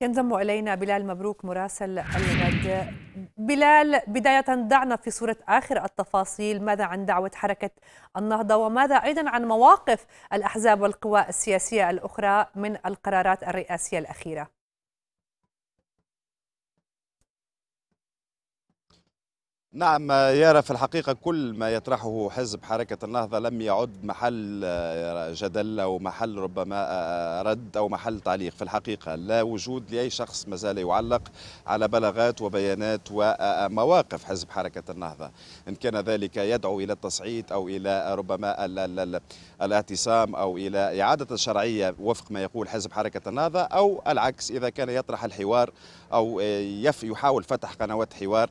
ينضم إلينا بلال مبروك مراسل الغد بلال بداية دعنا في صورة آخر التفاصيل ماذا عن دعوة حركة النهضة وماذا أيضا عن مواقف الأحزاب والقوى السياسية الأخرى من القرارات الرئاسية الأخيرة نعم يرى في الحقيقة كل ما يطرحه حزب حركة النهضة لم يعد محل آه، جدل أو محل ربما آه، آه، رد أو محل تعليق في الحقيقة لا وجود لأي شخص ما زال يعلق على بلاغات وبيانات ومواقف حزب حركة النهضة إن كان ذلك يدعو إلى التصعيد أو إلى ربما الاعتصام أو إلى إعادة الشرعية وفق ما يقول حزب حركة النهضة أو العكس إذا كان يطرح الحوار أو يحاول فتح قنوات حوار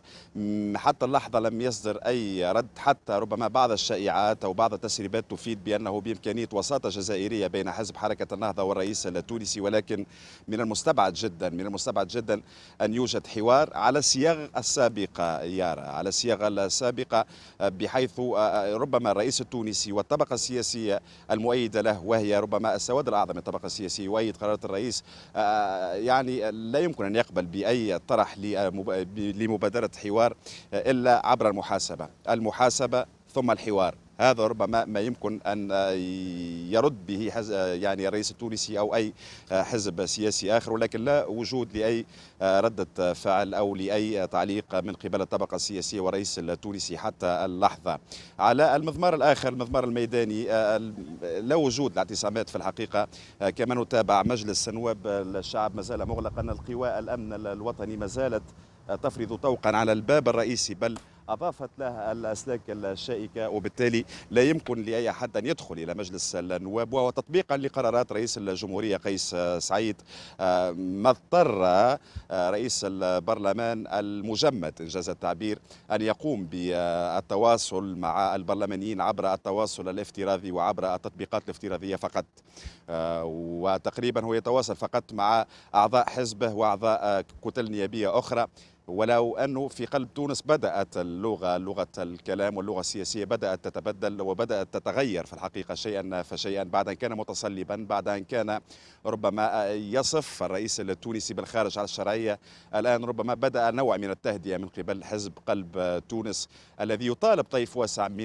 حتى اللحظة لم يصدر أي رد حتى ربما بعض الشائعات أو بعض التسريبات تفيد بأنه بإمكانية وساطة جزائرية بين حزب حركة النهضة والرئيس التونسي ولكن من المستبعد جدا من المستبعد جدا أن يوجد حوار على الصياغ السابقة يارا على الصياغة السابقة بحيث آه، آه، ربما الرئيس التونسي والطبقة السياسية المؤيدة له وهي ربما السواد الأعظم الطبقة السياسية يؤيد قرارات الرئيس آه، يعني لا يمكن أن يقبل بأي طرح لمبادرة حوار إلا إلا عبر المحاسبة المحاسبة ثم الحوار هذا ربما ما يمكن ان يرد به يعني الرئيس التونسي او اي حزب سياسي اخر ولكن لا وجود لاي رده فعل او لاي تعليق من قبل الطبقه السياسيه والرئيس التونسي حتى اللحظه. على المضمار الاخر المضمار الميداني آه، لا وجود لاعتصامات في الحقيقه آه، كما نتابع مجلس النواب آه، الشعب ما زال مغلقا القوى الامن الوطني ما زالت تفرض طوقا على الباب الرئيسي بل أضافت لها الأسلاك الشائكة وبالتالي لا يمكن لأي حد أن يدخل إلى مجلس النواب وتطبيقا لقرارات رئيس الجمهورية قيس آه، سعيد آه، ما اضطر آه، رئيس البرلمان المجمد إنجاز التعبير أن يقوم بالتواصل مع البرلمانيين عبر التواصل الافتراضي وعبر التطبيقات الافتراضية فقط وتقريبا هو يتواصل فقط مع أعضاء حزبه وأعضاء كتل نيابية أخرى ولو أنه في قلب تونس بدأت اللغة لغة الكلام واللغة السياسية بدأت تتبدل وبدأت تتغير في الحقيقة شيئا فشيئا بعد أن كان متصلبا بعد أن كان ربما يصف الرئيس التونسي بالخارج على الشرعية الآن ربما بدأ نوع من التهدئة من قبل حزب قلب تونس الذي يطالب طيف واسع من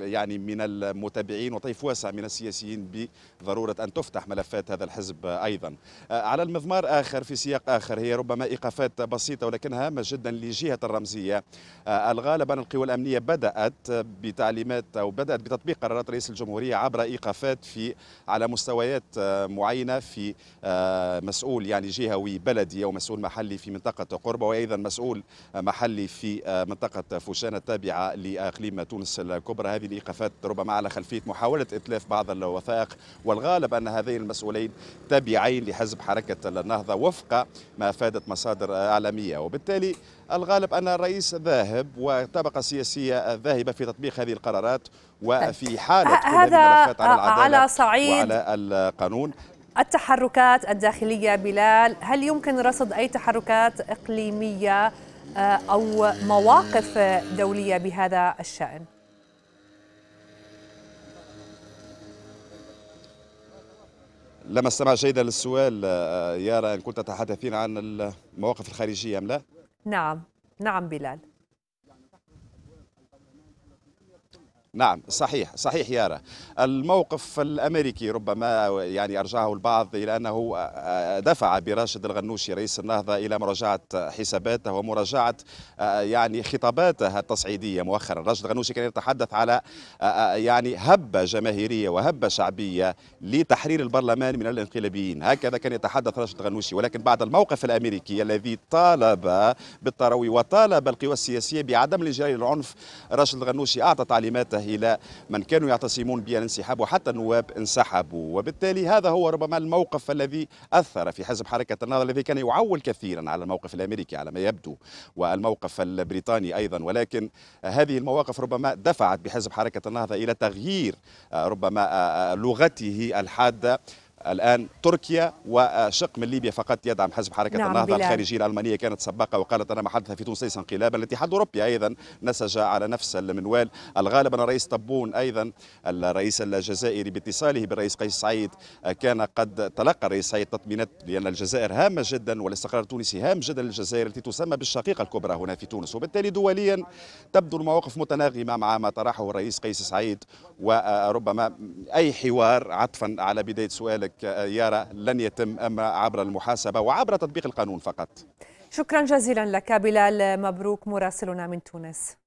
يعني من المتابعين وطيف واسع من السياسيين بضرورة أن تفتح ملفات هذا الحزب أيضا على المضمار آخر في سياق آخر هي ربما إيقافات بسيطة ولكنها هامة جدا لجهة الرمزية آه، الغالب ان القوى الأمنية بدأت بتعليمات أو بدأت بتطبيق قرارات رئيس الجمهورية عبر إيقافات في على مستويات آه، معينة في آه، مسؤول يعني جهوي بلدي أو مسؤول محلي في منطقة قربة وأيضا مسؤول محلي في منطقة فوشان التابعة لإقليم تونس الكبرى هذه الإيقافات ربما على خلفية محاولة إتلاف بعض الوثائق والغالب أن هذين المسؤولين تابعين لحزب حركة النهضة وفق ما أفادت مصادر إعلامية وبالتالي الغالب أن الرئيس ذاهب والطبقة السياسية ذاهبة في تطبيق هذه القرارات وفي أه، حالة هذا على, أه، على صعيد وعلى القانون التحركات الداخلية بلال هل يمكن رصد أي تحركات إقليمية أه، أو مواقف دولية بهذا الشأن؟ لما استمع جيدا للسؤال آه، آه، يارا ان كنت تتحدثين عن المواقف الخارجيه ام لا؟ نعم نعم بلال نعم صحيح صحيح يارا الموقف الامريكي ربما يعني ارجعه البعض الى انه آه، آه، دفع براشد الغنوشي رئيس النهضه الى مراجعه حساباته ومراجعه آه، يعني خطاباته التصعيديه مؤخرا راشد الغنوشي كان يتحدث على يعني هبه جماهيريه وهبه شعبيه لتحرير البرلمان من الانقلابيين هكذا كان يتحدث راشد الغنوشي ولكن بعد الموقف الامريكي الذي طالب بالتروي وطالب القوى السياسيه بعدم الانجرار للعنف راشد الغنوشي اعطى تعليماته إلى من كانوا يعتصمون بالانسحاب وحتى النواب انسحبوا وبالتالي هذا هو ربما الموقف الذي أثر في حزب حركة النهضة الذي كان يعول كثيرا على الموقف الأمريكي على ما يبدو والموقف البريطاني أيضا ولكن هذه المواقف ربما دفعت بحزب حركة النهضة إلى تغيير آه، ربما آه، آه، لغته الحادة الآن تركيا وشق من ليبيا فقط يدعم حزب حركة نعم النهضة الخارجية الألمانية كانت سباقة وقالت أنا ما حدث في تونس ليس انقلابا الاتحاد الأوروبي أيضا نسج على نفس المنوال الغالب أن الرئيس طبون أيضا الرئيس الجزائري باتصاله بالرئيس قيس سعيد كان قد تلقى الرئيس سعيد تطمينات لأن الجزائر هامة جدا والاستقرار التونسي هام جدا للجزائر التي تسمى بالشقيقة الكبرى هنا في تونس وبالتالي دوليا تبدو المواقف متناغمة مع ما طرحه الرئيس قيس سعيد وربما أي حوار عطفا على بداية سؤالك يارا لن يتم أما عبر المحاسبة وعبر تطبيق القانون فقط شكرا جزيلا لك بلال مبروك مراسلنا من تونس